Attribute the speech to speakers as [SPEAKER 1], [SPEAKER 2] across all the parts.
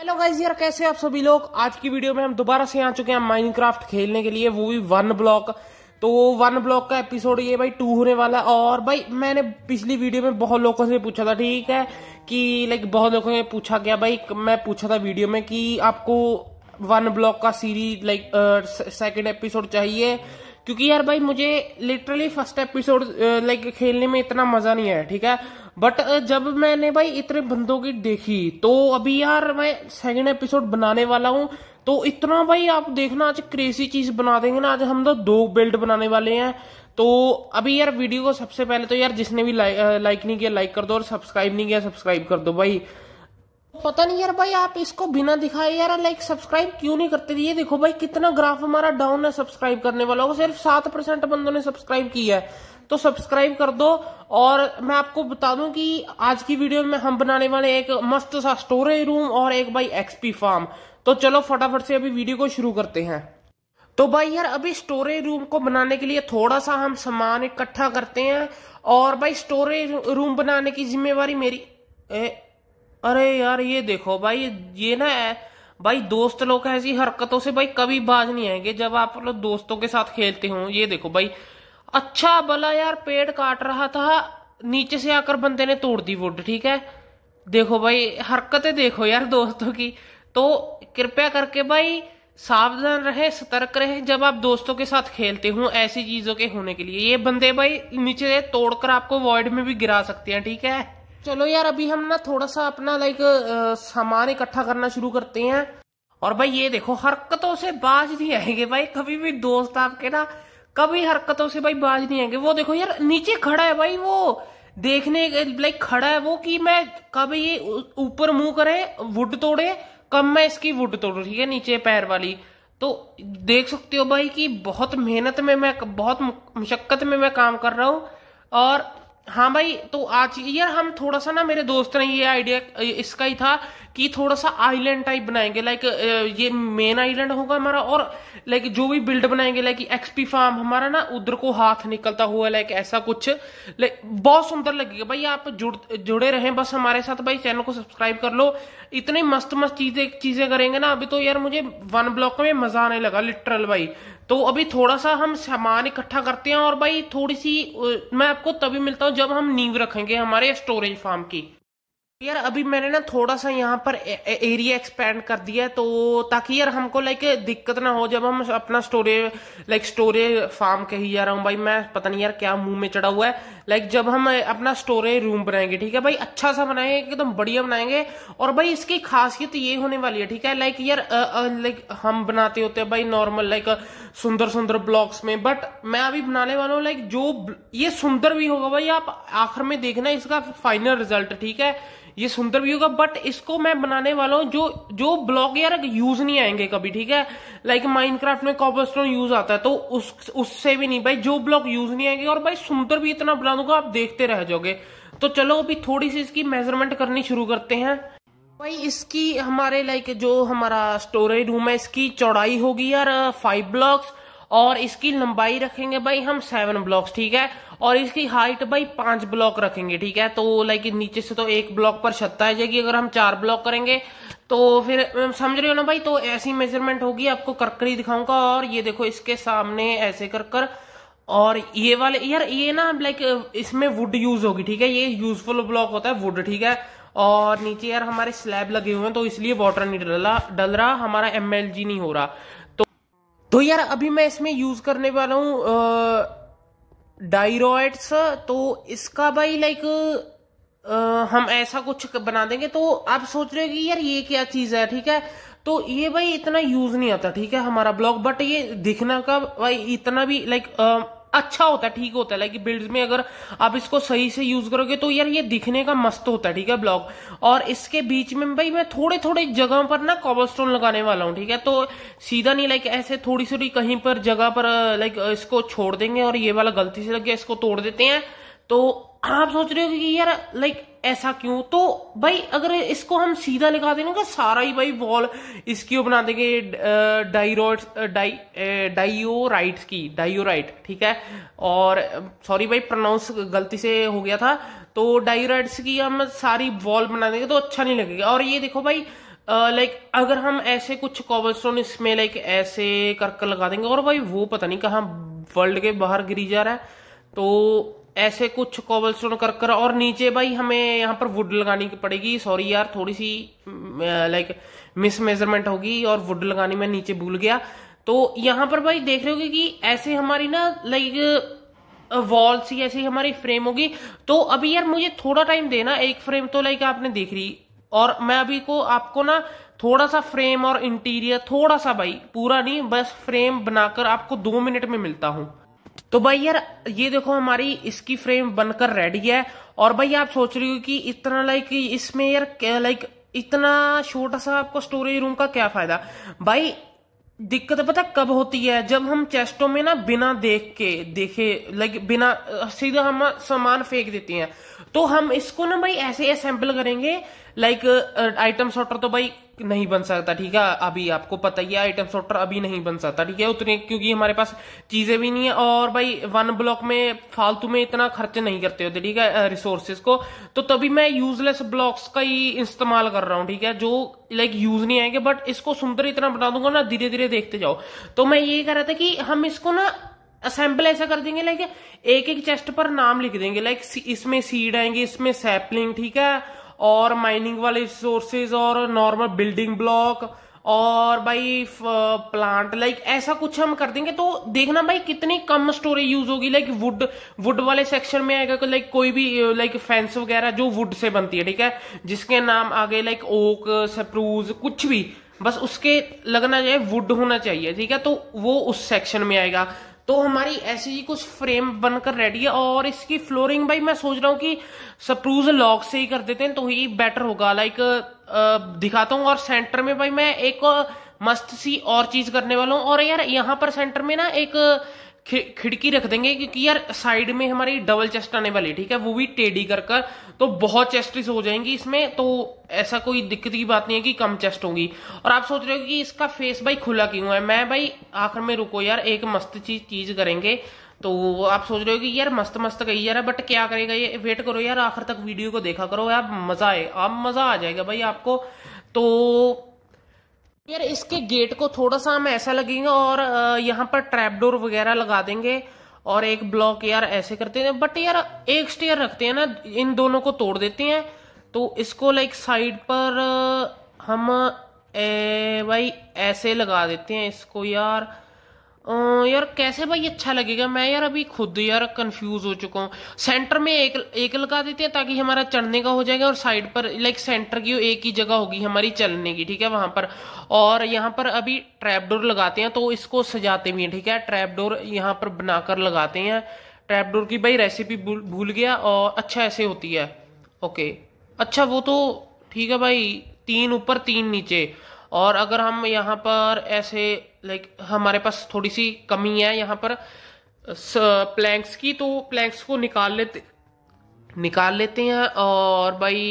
[SPEAKER 1] hello guys यार कैसे आप सभी लोग आज की वीडियो में हम दोबारा से आ चुके हैं माइनक्राफ्ट खेलने के लिए वो भी वन ब्लॉक तो वन ब्लॉक का एपिसोड ये भाई टू होने वाला है और भाई मैंने पिछली वीडियो में बहुत लोगों से पूछा था ठीक है कि लाइक बहुत लोगों ने पूछा गया भाई मैं पूछा था वीडियो में कि आपको वन ब्लॉक का सीरीज लाइक सेकेंड एपिसोड चाहिए क्योंकि यार भाई मुझे लिटरली फर्स्ट एपिसोड लाइक खेलने में इतना मजा नहीं आया ठीक है बट uh, जब मैंने भाई इतने बंदों की देखी तो अभी यार मैं सेकेंड एपिसोड बनाने वाला हूँ तो इतना भाई आप देखना आज क्रेजी चीज बना देंगे ना आज हम तो दो बेल्ट बनाने वाले हैं तो अभी यार वीडियो को सबसे पहले तो यार जिसने भी लाइक uh, नहीं किया लाइक कर दो और सब्सक्राइब नहीं किया सब्सक्राइब कर दो भाई पता नहीं यार भाई आप इसको बिना दिखाए यार लाइक सब्सक्राइब क्यों नहीं करते ये देखो भाई कितना ग्राफ हमारा डाउन है सब्सक्राइब करने वालों को सिर्फ सात परसेंट बंदों ने सब्सक्राइब किया है तो सब्सक्राइब कर दो और मैं आपको बता दूं कि आज की वीडियो में हम बनाने वाले एक मस्त सा स्टोरेज रूम और एक भाई एक्सपी फार्म तो चलो फटाफट से अभी वीडियो को शुरू करते हैं तो भाई यार अभी स्टोरेज रूम को बनाने के लिए थोड़ा सा हम सामान इकट्ठा करते हैं और भाई स्टोरेज रूम बनाने की जिम्मेवारी मेरी ए, अरे यार ये देखो भाई ये ना भाई दोस्त लोग ऐसी हरकतों से भाई कभी बाज नहीं आएंगे जब आप लोग दोस्तों के साथ खेलते हो ये देखो भाई अच्छा भला यार पेड़ काट रहा था नीचे से आकर बंदे ने तोड़ दी वुड ठीक है देखो भाई हरकतें देखो यार दोस्तों की तो कृपया करके भाई सावधान रहे सतर्क रहे जब आप दोस्तों के साथ खेलते हो ऐसी चीजों के होने के लिए ये बंदे भाई नीचे तोड़कर आपको वॉइड में भी गिरा सकते हैं ठीक है चलो यार अभी हम ना थोड़ा सा अपना लाइक सामान इकट्ठा करना शुरू करते हैं और भाई ये देखो हरकतों से बाज नहीं आएंगे भाई कभी भी दोस्त आपके ना कभी हरकतों से भाई बाज नहीं आएंगे वो देखो यार नीचे खड़ा है भाई वो देखने लाइक खड़ा है वो कि मैं कभी ये ऊपर मुंह करे वुड तोड़े कब मैं इसकी वुड तोड़ू ठीक है नीचे पैर वाली तो देख सकते हो भाई कि बहुत मेहनत में मैं बहुत मुशक्कत में मैं काम कर रहा हूँ और हाँ भाई तो आज यार हम थोड़ा सा ना मेरे दोस्त ने ये आइडिया इसका ही था कि थोड़ा सा आइलैंड टाइप बनाएंगे लाइक ये मेन आइलैंड होगा हमारा और लाइक जो भी बिल्ड बनाएंगे लाइक एक्सपी फार्म हमारा ना उधर को हाथ निकलता हुआ लाइक ऐसा कुछ लाइक बहुत सुंदर लगेगा भाई आप जुड़ जुड़े रहें बस हमारे साथ भाई चैनल को सब्सक्राइब कर लो इतनी मस्त मस्त चीजें चीजें करेंगे ना अभी तो यार मुझे वन ब्लॉक में मजा आने लगा लिटरल भाई तो अभी थोड़ा सा हम सामान इकट्ठा करते हैं और भाई थोड़ी सी मैं आपको तभी मिलता हूँ जब हम नींव रखेंगे हमारे स्टोरेज फार्म की यार अभी मैंने ना थोड़ा सा यहाँ पर ए, ए, एरिया एक्सपेंड कर दिया है तो ताकि यार हमको लाइक दिक्कत ना हो जब हम अपना स्टोरेज लाइक स्टोरेज फार्म कही जा रहा हूँ भाई मैं पता नहीं यार क्या मुंह में चढ़ा हुआ है लाइक जब हम अपना स्टोरेज रूम बनाएंगे ठीक है भाई अच्छा सा बनाएंगे एकदम बढ़िया बनाएंगे और भाई इसकी खासियत ये होने वाली है ठीक है लाइक यार लाइक हम बनाते होते हैं भाई नॉर्मल लाइक सुंदर सुंदर ब्लॉक्स में बट मैं अभी बनाने वाला हूँ लाइक जो ये सुंदर भी होगा भाई आप आखिर में देखना इसका फाइनल रिजल्ट ठीक है ये सुंदर भी होगा बट इसको मैं बनाने वाला हूँ जो जो ब्लॉक यार यूज नहीं आएंगे कभी ठीक है लाइक माइनक्राफ्ट में कॉबलस्टोन यूज आता है तो उस उससे भी नहीं भाई जो ब्लॉक यूज नहीं आएंगे और भाई सुंदर भी इतना बना दूंगा आप देखते रह जाओगे तो चलो अभी थोड़ी सी इसकी मेजरमेंट करनी शुरू करते हैं भाई इसकी हमारे लाइक जो हमारा स्टोरेज रूम है इसकी चौड़ाई होगी यार फाइव uh, ब्लॉक्स और इसकी लंबाई रखेंगे भाई हम सेवन ब्लॉक्स ठीक है और इसकी हाइट भाई पांच ब्लॉक रखेंगे ठीक है तो लाइक नीचे से तो एक ब्लॉक पर छत्ता आ जाएगी अगर हम चार ब्लॉक करेंगे तो फिर um, समझ रहे हो ना भाई तो ऐसी मेजरमेंट होगी आपको करकरी दिखाऊंगा और ये देखो इसके सामने ऐसे कर कर और ये वाले यार ये ना लाइक इसमें वुड यूज होगी ठीक है ये यूजफुल ब्लॉक होता है वुड ठीक है और नीचे यार हमारे स्लैब लगे हुए हैं तो इसलिए वाटर नहीं डला डल रहा हमारा एम नहीं हो रहा तो तो यार अभी मैं इसमें यूज करने वाला हूँ डायरॉइड्स तो इसका भाई लाइक हम ऐसा कुछ बना देंगे तो आप सोच रहे हो कि यार ये क्या चीज है ठीक है तो ये भाई इतना यूज नहीं आता ठीक है हमारा ब्लॉग बट ये दिखना का भाई इतना भी लाइक अच्छा होता है ठीक होता है लाइक बिल्ड में अगर आप इसको सही से यूज करोगे तो यार ये दिखने का मस्त होता है ठीक है ब्लॉग और इसके बीच में भाई मैं थोड़े थोड़े जगह पर ना कॉबलस्टोन लगाने वाला हूँ ठीक है तो सीधा नहीं लाइक ऐसे थोड़ी थोड़ी कहीं पर जगह पर लाइक इसको छोड़ देंगे और ये वाला गलती से लग गया इसको तोड़ देते हैं तो आप सोच रहे हो कि यार लाइक ऐसा क्यों तो भाई अगर इसको हम सीधा लिखा देंगे ना सारा ही भाई वॉल इसकी वो बना देंगे डाइरोड डाई की डाइयोराइट ठीक है और सॉरी भाई प्रोनाउंस गलती से हो गया था तो डाइयोराइट्स की हम सारी वॉल बना देंगे तो अच्छा नहीं लगेगा और ये देखो भाई लाइक अगर हम ऐसे कुछ कॉबलस्टोन इसमें लाइक ऐसे करके लगा देंगे और भाई वो पता नहीं कहाँ वर्ल्ड के बाहर गिरी जा रहा है तो ऐसे कुछ कोबल स्टोन कर कर और नीचे भाई हमें यहाँ पर वुड लगानी पड़ेगी सॉरी यार थोड़ी सी लाइक मिस मेजरमेंट होगी और वुड लगाने में नीचे भूल गया तो यहाँ पर भाई देख रहे हो कि ऐसे हमारी ना लाइक वॉल्स ही ऐसी हमारी फ्रेम होगी तो अभी यार मुझे थोड़ा टाइम देना एक फ्रेम तो लाइक आपने देख रही और मैं अभी को आपको ना थोड़ा सा फ्रेम और इंटीरियर थोड़ा सा भाई पूरा नहीं बस फ्रेम बनाकर आपको दो मिनट में मिलता हूँ तो भाई यार ये देखो हमारी इसकी फ्रेम बनकर रेडी है और भाई आप सोच रही हो कि इतना लाइक इसमें यार लाइक इतना छोटा सा आपको स्टोरेज रूम का क्या फायदा भाई दिक्कत पता कब होती है जब हम चेस्टों में ना बिना देख के देखे लाइक बिना सीधा हम सामान फेंक देते हैं तो हम इसको ना भाई ऐसे असेंबल करेंगे लाइक आइटम सॉर्टर तो भाई नहीं बन सकता ठीक है अभी आपको पता ही है आइटम सॉर्टर अभी नहीं बन सकता ठीक है उतने क्योंकि हमारे पास चीजें भी नहीं है और भाई वन ब्लॉक में फालतू में इतना खर्च नहीं करते होते ठीक है रिसोर्सेज को तो तभी मैं यूजलेस ब्लॉक्स का ही इस्तेमाल कर रहा हूं ठीक है जो लाइक यूज नहीं आएंगे बट इसको सुंदर इतना बना दूंगा ना धीरे धीरे देखते जाओ तो मैं ये कह रहा था कि हम इसको ना असेंबल ऐसा कर देंगे लाइक एक एक चेस्ट पर नाम लिख देंगे लाइक इसमें सीड आएंगे इसमें सैपलिंग ठीक है और माइनिंग वाले सोर्सेज और नॉर्मल बिल्डिंग ब्लॉक और भाई प्लांट लाइक ऐसा कुछ हम कर देंगे तो देखना भाई कितनी कम स्टोरेज यूज होगी लाइक वुड वुड वाले सेक्शन में आएगा लाइक कोई भी लाइक फेंस वगैरह जो वुड से बनती है ठीक है जिसके नाम आगे लाइक ओक सप्रूज कुछ भी बस उसके लगना चाहिए वुड होना चाहिए ठीक है तो वो उस सेक्शन में आएगा तो हमारी ऐसी ही कुछ फ्रेम बनकर रेडी है और इसकी फ्लोरिंग भाई मैं सोच रहा हूँ कि सप्रूज लॉक से ही कर देते हैं तो ही बेटर होगा लाइक दिखाता हूँ और सेंटर में भाई मैं एक मस्त सी और चीज करने वाला हूँ और यार यहाँ पर सेंटर में ना एक खिड़की रख देंगे क्योंकि यार साइड में हमारी डबल चेस्ट आने वाली ठीक है वो भी टेडी कर कर तो बहुत चेस्टिस हो जाएंगी इसमें तो ऐसा कोई दिक्कत की बात नहीं है कि कम चेस्ट होगी और आप सोच रहे हो कि इसका फेस भाई खुला क्यों है मैं भाई आखिर में रुको यार एक मस्त चीज चीज करेंगे तो आप सोच रहे हो कि यार मस्त मस्त कही यार बट क्या करेगा ये वेट करो यार आखिर तक वीडियो को देखा करो यार मजा आए आप मजा आ जाएगा भाई आपको तो यार इसके गेट को थोड़ा सा हम ऐसा लगेंगे और यहाँ पर ट्रैप डोर वगैरह लगा देंगे और एक ब्लॉक यार ऐसे करते हैं बट यार एक स्टेयर रखते हैं ना इन दोनों को तोड़ देते हैं तो इसको लाइक साइड पर हम ए, भाई ऐसे लगा देते हैं इसको यार यार कैसे भाई अच्छा लगेगा मैं यार अभी खुद यार कंफ्यूज हो चुका हूँ सेंटर में एक एक लगा देते हैं ताकि हमारा चढ़ने का हो जाएगा और साइड पर लाइक सेंटर की एक ही जगह होगी हमारी चलने की ठीक है वहां पर और यहाँ पर अभी ट्रैप डोर लगाते हैं तो इसको सजाते भी हैं ठीक है ट्रैप डोर यहाँ पर बनाकर लगाते हैं ट्रैप डोर की भाई रेसिपी भूल गया और अच्छा ऐसे होती है ओके अच्छा वो तो ठीक है भाई तीन ऊपर तीन नीचे और अगर हम यहाँ पर ऐसे लाइक हमारे पास थोड़ी सी कमी है यहाँ पर प्लैंक्स की तो प्लैंक्स को निकाल लेते निकाल लेते हैं और भाई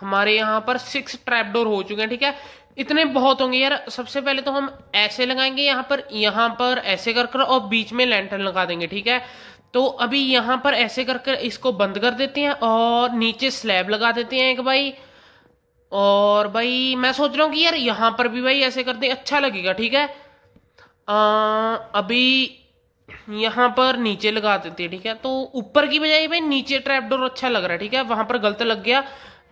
[SPEAKER 1] हमारे यहाँ पर सिक्स ट्रैपडोर हो चुके हैं ठीक है इतने बहुत होंगे यार सबसे पहले तो हम ऐसे लगाएंगे यहाँ पर यहाँ पर ऐसे कर कर और बीच में लैंटर्न लगा देंगे ठीक है तो अभी यहाँ पर ऐसे कर कर इसको बंद कर देते हैं और नीचे स्लैब लगा देते हैं एक भाई और भाई मैं सोच रहा हूँ कि यार यहाँ पर भी भाई ऐसे कर दें अच्छा लगेगा ठीक है आ, अभी यहाँ पर नीचे लगा देते हैं ठीक है तो ऊपर की बजाय भाई नीचे ट्रैपडोर अच्छा लग रहा है ठीक है वहाँ पर गलत लग गया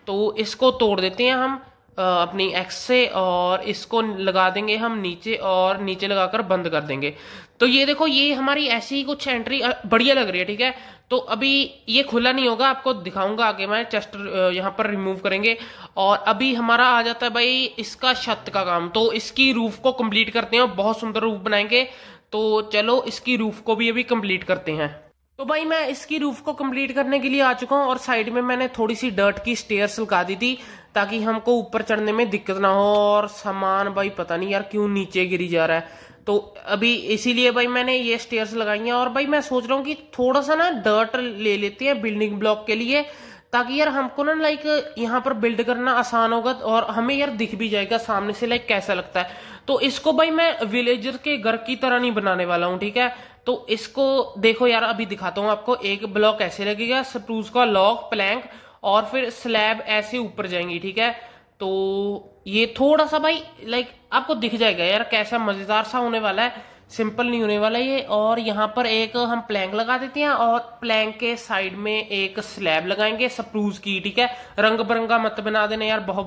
[SPEAKER 1] तो इसको तोड़ देते हैं हम अपनी एक्स से और इसको लगा देंगे हम नीचे और नीचे लगाकर बंद कर देंगे तो ये देखो ये हमारी ऐसी कुछ एंट्री बढ़िया लग रही है ठीक है तो अभी ये खुला नहीं होगा आपको दिखाऊंगा आगे मैं चेस्ट यहाँ पर रिमूव करेंगे और अभी हमारा आ जाता है भाई इसका छत का काम तो इसकी रूफ को कंप्लीट करते हैं और बहुत सुंदर रूफ बनाएंगे तो चलो इसकी रूफ को भी अभी कंप्लीट करते हैं तो भाई मैं इसकी रूफ को कंप्लीट करने के लिए आ चुका हूँ और साइड में मैंने थोड़ी सी डर्ट की स्टेयर्स लगा दी थी ताकि हमको ऊपर चढ़ने में दिक्कत ना हो और सामान भाई पता नहीं यार क्यों नीचे गिरी जा रहा है तो अभी इसीलिए भाई मैंने ये स्टेयर्स लगाई हैं और भाई मैं सोच रहा हूँ कि थोड़ा सा ना डर्ट ले लेते हैं बिल्डिंग ब्लॉक के लिए ताकि यार हमको ना लाइक यहाँ पर बिल्ड करना आसान होगा और हमें यार दिख भी जाएगा सामने से लाइक कैसा लगता है तो इसको भाई मैं विलेजर के घर की तरह नहीं बनाने वाला हूँ ठीक है तो इसको देखो यार अभी दिखाता हूँ आपको एक ब्लॉक ऐसे लगेगा स्प्रूज का लॉक प्लैंक और फिर स्लैब ऐसे ऊपर जाएंगी ठीक है तो ये थोड़ा सा भाई लाइक आपको दिख जाएगा यार कैसा मज़ेदार सा होने वाला है सिंपल नहीं होने वाला ये और यहाँ पर एक हम प्लैंक लगा देते हैं और प्लैंक के साइड में एक स्लैब लगाएंगे सप्रूज की ठीक है रंग बिरंगा मत बना देना यार बहुत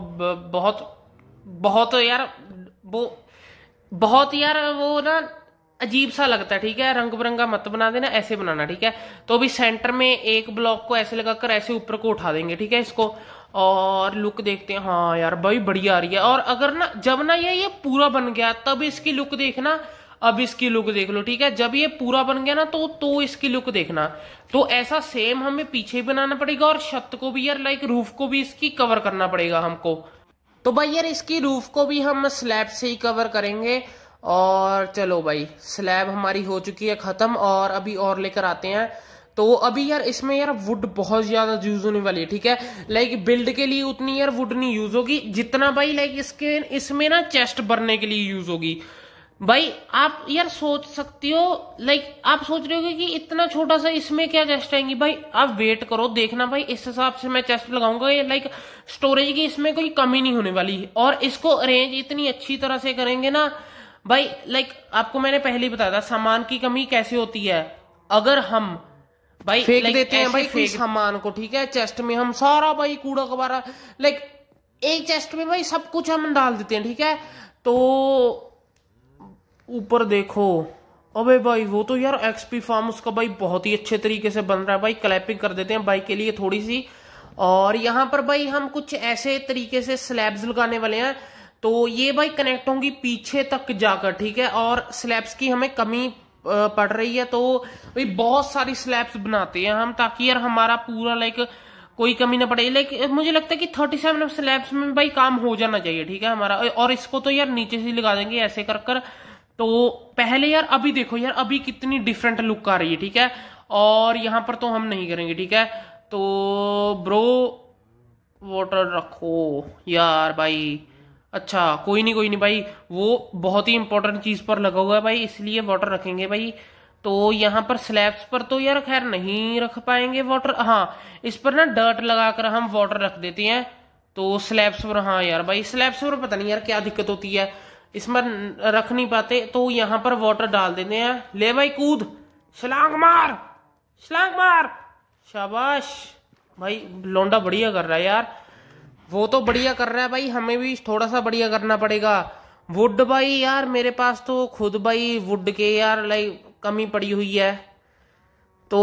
[SPEAKER 1] बहुत बहुत यार वो बहुत यार वो ना अजीब सा लगता है ठीक है रंग बिरंगा मत बना देना ऐसे बनाना ठीक है तो अभी सेंटर में एक ब्लॉक को ऐसे लगाकर ऐसे ऊपर को उठा देंगे ठीक है इसको और लुक देखते हैं हाँ यार भाई बढ़िया आ रही है और अगर ना जब ना ये ये पूरा बन गया तब इसकी लुक देखना अब इसकी लुक देख लो ठीक है जब ये पूरा बन गया ना तो तो इसकी लुक देखना तो ऐसा सेम हमें पीछे ही बनाना पड़ेगा और छत को भी यार लाइक रूफ को भी इसकी कवर करना पड़ेगा हमको तो भाई यार इसकी रूफ को भी हम स्लैब से ही कवर करेंगे और चलो भाई स्लैब हमारी हो चुकी है ख़त्म और अभी और लेकर आते हैं तो अभी यार इसमें यार वुड बहुत ज़्यादा यूज़ होने वाली है ठीक है लाइक बिल्ड के लिए उतनी यार वुड नहीं यूज़ होगी जितना भाई लाइक इसके इसमें ना चेस्ट भरने के लिए यूज़ होगी भाई आप यार सोच सकती हो लाइक आप सोच रहे हो कि इतना छोटा सा इसमें क्या चेस्ट आएंगी भाई आप वेट करो देखना भाई इस हिसाब से मैं चेस्ट लगाऊंगा ये लाइक स्टोरेज की इसमें कोई कमी नहीं होने वाली और इसको अरेंज इतनी अच्छी तरह से करेंगे ना भाई लाइक आपको मैंने पहले ही बताया था सामान की कमी कैसे होती है अगर हम भाई फेंक like, देते हैं भाई फेंक सामान को ठीक है चेस्ट में हम सारा भाई कूड़ा कबारा लाइक एक चेस्ट में भाई सब कुछ हम डाल देते हैं ठीक है तो ऊपर देखो अबे भाई वो तो यार एक्सपी फार्म उसका भाई बहुत ही अच्छे तरीके से बन रहा है भाई क्लैपिंग कर देते हैं बाइक के लिए थोड़ी सी और यहाँ पर भाई हम कुछ ऐसे तरीके से स्लैब्स लगाने वाले हैं तो ये भाई कनेक्ट होंगी पीछे तक जाकर ठीक है और स्लैब्स की हमें कमी पड़ रही है तो भाई बहुत सारी स्लैब्स बनाते हैं हम ताकि यार हमारा पूरा लाइक कोई कमी ना पड़े लाइक मुझे लगता है कि थर्टी सेवन स्लैब्स में भाई काम हो जाना चाहिए ठीक है हमारा और इसको तो यार नीचे से लगा देंगे ऐसे कर कर तो पहले यार अभी देखो यार अभी कितनी डिफरेंट लुक आ रही है ठीक है और यहाँ पर तो हम नहीं करेंगे ठीक है तो ब्रो वाटर रखो यार भाई अच्छा कोई नहीं कोई नहीं भाई वो बहुत ही इंपॉर्टेंट चीज़ पर लगा हुआ है भाई इसलिए वाटर रखेंगे भाई तो यहाँ पर स्लैब्स पर तो यार खैर नहीं रख पाएंगे वाटर हाँ इस पर ना डर्ट लगाकर हम वाटर रख देते हैं तो स्लैब्स पर हाँ यार भाई स्लैब्स पर पता नहीं यार क्या दिक्कत होती है इसमें रख नहीं पाते तो यहाँ पर वाटर डाल देते हैं ले भाई कूद छलांग मार छलांग मार शाबाश भाई लौंडा बढ़िया कर रहा है यार वो तो बढ़िया कर रहा है भाई हमें भी थोड़ा सा बढ़िया करना पड़ेगा वुड भाई यार मेरे पास तो खुद भाई वुड के यार लाइक कमी पड़ी हुई है तो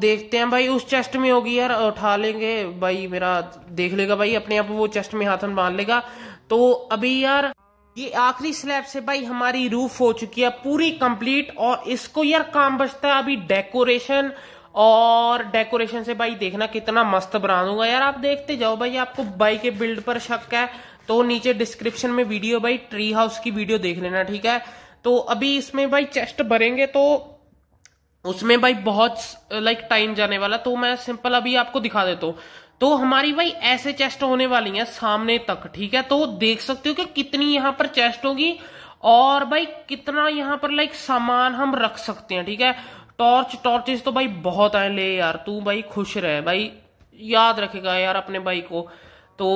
[SPEAKER 1] देखते हैं भाई उस चेस्ट में होगी यार उठा लेंगे भाई मेरा देख लेगा भाई अपने आप वो चेस्ट में हाथन बांध लेगा तो अभी यार ये आखिरी स्लैब से भाई हमारी रूफ हो चुकी है पूरी कंप्लीट और इसको यार काम बचता है अभी डेकोरेशन और डेकोरेशन से भाई देखना कितना मस्त होगा यार आप देखते जाओ भाई आपको बाइक के बिल्ड पर शक है तो नीचे डिस्क्रिप्शन में वीडियो भाई ट्री हाउस की वीडियो देख लेना ठीक है तो अभी इसमें भाई चेस्ट भरेंगे तो उसमें भाई बहुत लाइक टाइम जाने वाला तो मैं सिंपल अभी आपको दिखा देता हूँ तो हमारी भाई ऐसे चेस्ट होने वाली है सामने तक ठीक है तो देख सकते हो कि कितनी यहाँ पर चेस्ट होगी और भाई कितना यहाँ पर लाइक सामान हम रख सकते हैं ठीक है टॉर्च टॉर्चेस तो भाई बहुत आए ले यार तू भाई खुश रहे भाई याद रखेगा यार अपने भाई को तो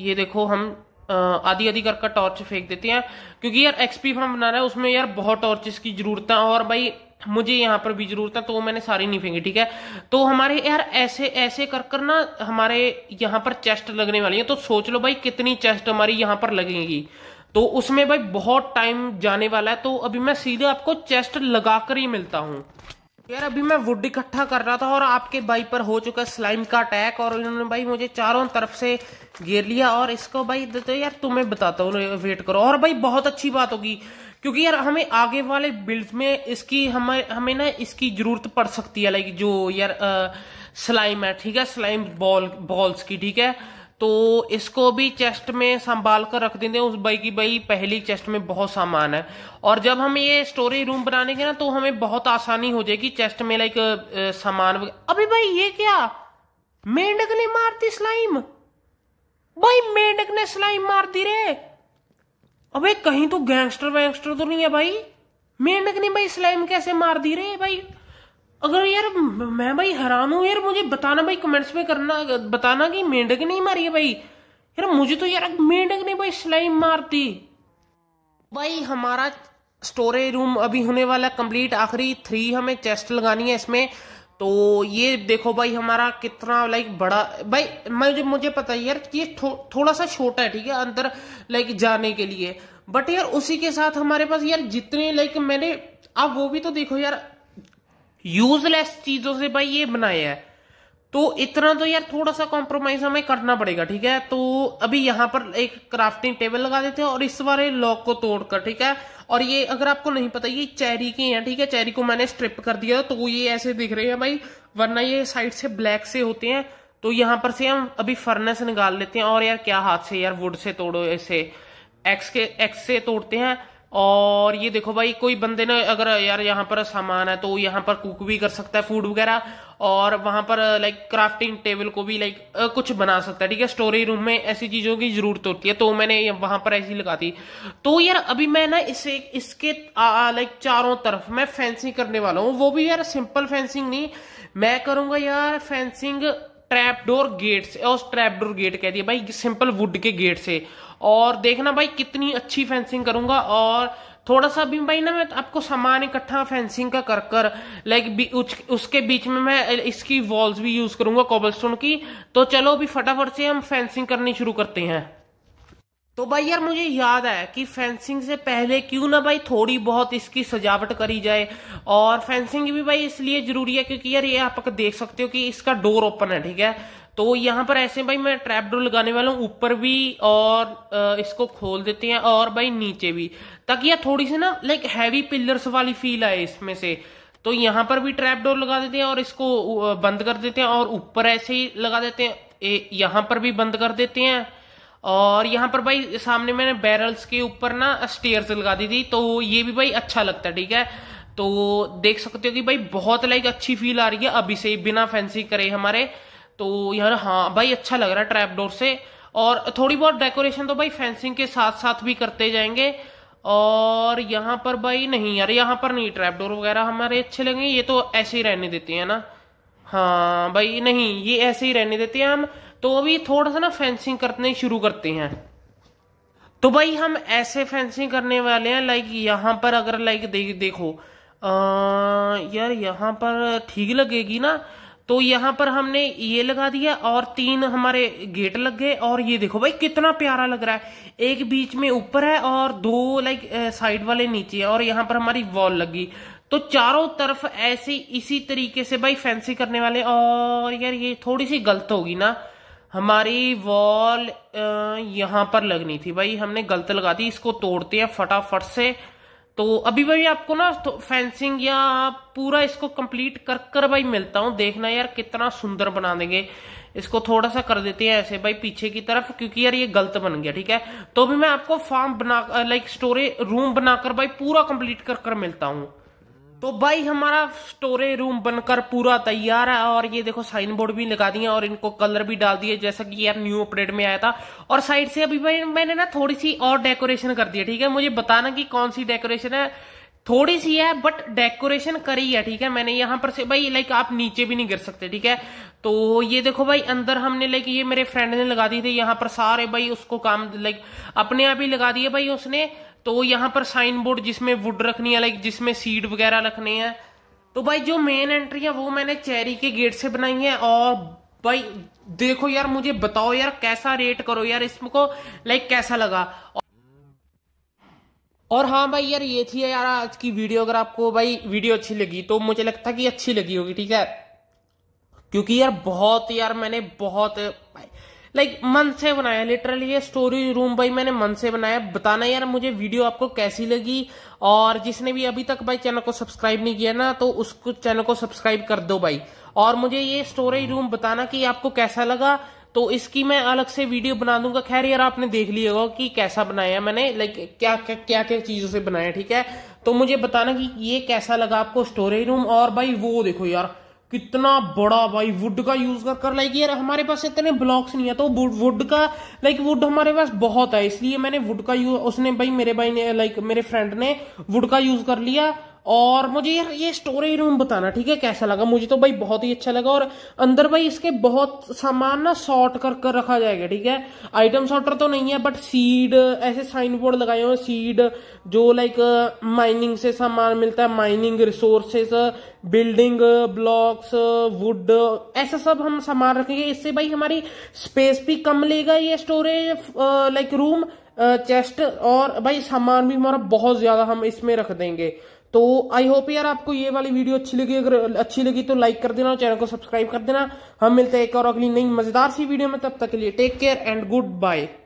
[SPEAKER 1] ये देखो हम आधी आधी करके टॉर्च फेंक देते हैं क्योंकि यार एक्सपी फॉर्म बना रहे है उसमें यार बहुत टॉर्चेस की जरूरत है और भाई मुझे यहाँ पर भी जरूरत है तो मैंने सारी नहीं फेंकी ठीक है तो हमारे यार ऐसे ऐसे कर कर ना हमारे यहाँ पर चेस्ट लगने वाली है तो सोच लो भाई कितनी चेस्ट हमारी यहाँ पर लगेगी तो उसमें भाई बहुत टाइम जाने वाला है तो अभी मैं सीधे आपको चेस्ट लगा कर ही मिलता हूँ यार अभी मैं वुड इकट्ठा कर रहा था और आपके भाई पर हो चुका है स्लाइम का अटैक और इन्होंने भाई मुझे चारों तरफ से घेर लिया और इसको भाई देते तो यार तुम्हें बताता हूँ वेट करो और भाई बहुत अच्छी बात होगी क्योंकि यार हमें आगे वाले बिल्ड में इसकी हमें हमें ना इसकी जरूरत पड़ सकती है लाइक जो यार आ, स्लाइम है ठीक है स्लाइम बॉल बॉल्स की ठीक है तो इसको भी चेस्ट में संभाल कर रख देते हैं उस बाई की बाई पहली चेस्ट में बहुत सामान है और जब हम ये स्टोरेज रूम बनाने के ना तो हमें बहुत आसानी हो जाएगी चेस्ट में लाइक सामान अभी भाई ये क्या मेंढक ने मार दी स्लाइम भाई मेंढक ने स्लाइम मार दी रे अबे कहीं तो गैंगस्टर वैंगस्टर तो नहीं है भाई मेंढक ने भाई स्लाइम कैसे मार दी रे भाई अगर यार मैं भाई हैरान हूँ यार मुझे बताना भाई कमेंट्स में करना बताना कि मेंढक नहीं मारी है भाई यार मुझे तो यार मेंढक ने भाई सिलाई मारती भाई हमारा स्टोरेज रूम अभी होने वाला कंप्लीट आखिरी थ्री हमें चेस्ट लगानी है इसमें तो ये देखो भाई हमारा कितना लाइक बड़ा भाई मुझे मुझे पता है यार ये थो, थोड़ा सा छोटा है ठीक है अंदर लाइक जाने के लिए बट यार उसी के साथ हमारे पास यार जितने लाइक मैंने आप वो भी तो देखो यार यूजलेस चीजों से भाई ये बनाया है तो इतना तो यार थोड़ा सा कॉम्प्रोमाइज हमें करना पड़ेगा ठीक है तो अभी यहाँ पर एक क्राफ्टिंग टेबल लगा देते हैं और इस बारे लॉक को तोड़कर ठीक है और ये अगर आपको नहीं पता ये चेरी के है ठीक है चेरी को मैंने स्ट्रिप कर दिया तो ये ऐसे दिख रहे हैं भाई वरना ये साइड से ब्लैक से होते हैं तो यहाँ पर से हम अभी फर्नेस निकाल लेते हैं और यार क्या हाथ से यार वुड से तोड़ो ऐसे एक्स के एक्स से तोड़ते हैं और ये देखो भाई कोई बंदे ने अगर यार यहाँ पर सामान है तो यहाँ पर कुक भी कर सकता है फूड वगैरह और वहां पर लाइक क्राफ्टिंग टेबल को भी लाइक कुछ बना सकता है ठीक है स्टोरी रूम में ऐसी चीज़ों की ज़रूरत होती है तो मैंने वहां पर ऐसी लगा दी तो यार अभी मैं ना इसे इसके लाइक चारों तरफ मैं फेंसिंग करने वाला हूँ वो भी यार सिंपल फेंसिंग नहीं मैं करूंगा यार फेंसिंग ट्रैपडोर गेट से और ट्रैपडोर गेट कह दिया भाई सिंपल वुड के गेट से और देखना भाई कितनी अच्छी फेंसिंग करूंगा और थोड़ा सा भी भाई ना मैं आपको सामान इकट्ठा फेंसिंग का कर कर लाइक उसके बीच में मैं इसकी वॉल्स भी यूज करूंगा कोबलस्टोन की तो चलो अभी फटाफट से हम फेंसिंग करनी शुरू करते हैं तो भाई यार मुझे याद है कि फेंसिंग से पहले क्यों ना भाई थोड़ी बहुत इसकी सजावट करी जाए और फेंसिंग भी भाई इसलिए जरूरी है क्योंकि यार ये आप देख सकते हो कि इसका डोर ओपन है ठीक है तो यहाँ पर ऐसे भाई मैं ट्रैप डोर लगाने वाला हूँ ऊपर भी और इसको खोल देते हैं और भाई नीचे भी ताकि यह थोड़ी सी ना लाइक हैवी पिलर्स वाली फील आए इसमें से तो यहाँ पर भी ट्रैप डोर लगा देते हैं और इसको बंद कर देते हैं और ऊपर ऐसे ही लगा देते हैं यहाँ पर भी बंद कर देते हैं और यहाँ पर भाई सामने मैंने बैरल्स के ऊपर ना स्टेयर्स लगा दी थी तो ये भी भाई अच्छा लगता है ठीक है तो देख सकते हो कि भाई बहुत लाइक अच्छी फील आ रही है अभी से बिना फैंसी करे हमारे तो यार हाँ भाई अच्छा लग रहा है ट्रैपडोर से और थोड़ी बहुत डेकोरेशन तो भाई फेंसिंग के साथ साथ भी करते जाएंगे और यहाँ पर भाई नहीं यार यहाँ पर नहीं ट्रैपडोर वगैरह हमारे अच्छे लगेंगे ये तो ऐसे ही रहने देते हैं ना हाँ भाई नहीं ये ऐसे ही रहने देते हैं हम तो अभी थोड़ा सा ना फेंसिंग करने शुरू करते हैं तो भाई हम ऐसे फेंसिंग करने वाले हैं लाइक यहाँ पर अगर लाइक देखो आ, यार यहाँ पर ठीक लगेगी ना तो यहाँ पर हमने ये लगा दिया और तीन हमारे गेट लग गए और ये देखो भाई कितना प्यारा लग रहा है एक बीच में ऊपर है और दो लाइक साइड वाले नीचे है और यहाँ पर हमारी वॉल लगी तो चारों तरफ ऐसे इसी तरीके से भाई फैंसी करने वाले और यार ये थोड़ी सी गलत होगी ना हमारी वॉल यहाँ पर लगनी थी भाई हमने गलत लगा दी इसको तोड़ते हैं फटाफट से तो अभी भाई आपको ना तो फेंसिंग या पूरा इसको कंप्लीट कर कर भाई मिलता हूँ देखना यार कितना सुंदर बना देंगे इसको थोड़ा सा कर देते हैं ऐसे भाई पीछे की तरफ क्योंकि यार ये गलत बन गया ठीक है तो अभी मैं आपको फार्म बना लाइक स्टोरेज रूम बनाकर भाई पूरा कंप्लीट कर कर मिलता हूँ तो भाई हमारा स्टोरेज रूम बनकर पूरा तैयार है और ये देखो साइन बोर्ड भी लगा दिए और इनको कलर भी डाल दिए जैसा कि यार न्यू अपडेट में आया था और साइड से अभी भाई मैंने ना थोड़ी सी और डेकोरेशन कर दी है ठीक है मुझे बताना कि कौन सी डेकोरेशन है थोड़ी सी है बट डेकोरेशन करी है ठीक है मैंने यहाँ पर से भाई लाइक आप नीचे भी नहीं गिर सकते ठीक है तो ये देखो भाई अंदर हमने लाइक ये मेरे फ्रेंड ने लगा दी थी यहाँ पर सारे भाई उसको काम लाइक अपने आप ही लगा दिए भाई उसने तो यहाँ पर साइन बोर्ड जिसमें वुड रखनी है लाइक जिसमें सीड वगैरह रखने हैं तो भाई जो मेन एंट्री है वो मैंने चेरी के गेट से बनाई है और भाई देखो यार मुझे बताओ यार कैसा रेट करो यार इसको लाइक कैसा लगा और हाँ भाई यार ये थी यार आज की वीडियो अगर आपको भाई वीडियो अच्छी लगी तो मुझे लगता कि अच्छी लगी होगी ठीक है क्योंकि यार बहुत यार मैंने बहुत भाई लाइक मन से बनाया लिटरली ये स्टोरी रूम भाई मैंने मन से बनाया बताना यार मुझे वीडियो आपको कैसी लगी और जिसने भी अभी तक भाई चैनल को सब्सक्राइब नहीं किया ना तो उसको चैनल को सब्सक्राइब कर दो भाई और मुझे ये स्टोरी रूम बताना कि आपको कैसा लगा तो इसकी मैं अलग से वीडियो बना दूंगा खैर यार आपने देख लिया होगा कि कैसा बनाया मैंने लाइक क्या क्या क्या क्या चीज़ों से बनाया ठीक है तो मुझे बताना कि ये कैसा लगा आपको स्टोरेज रूम और भाई वो देखो यार कितना बड़ा भाई वुड का यूज कर कर लाइक यार हमारे पास इतने ब्लॉक्स नहीं है तो वुड का लाइक वुड हमारे पास बहुत है इसलिए मैंने वुड का यूज उसने भाई मेरे भाई ने लाइक मेरे फ्रेंड ने वुड का यूज कर लिया और मुझे यार ये स्टोरेज रूम बताना ठीक है कैसा लगा मुझे तो भाई बहुत ही अच्छा लगा और अंदर भाई इसके बहुत सामान ना शॉर्ट कर कर रखा जाएगा ठीक है आइटम शॉर्टर तो नहीं है बट सीड ऐसे साइन बोर्ड लगाए हुए सीड जो लाइक माइनिंग से सामान मिलता है mining resources building blocks wood ऐसा सब हम सामान रखेंगे इससे भाई हमारी स्पेस भी कम लेगा ये स्टोरेज लाइक रूम चेस्ट और भाई सामान भी हमारा बहुत ज्यादा हम इसमें रख देंगे तो आई होप यार आपको ये वाली वीडियो अच्छी लगी अगर अच्छी लगी तो लाइक कर देना और चैनल को सब्सक्राइब कर देना हम मिलते हैं एक और अगली नई मजेदार सी वीडियो में तब तक के लिए take care and good bye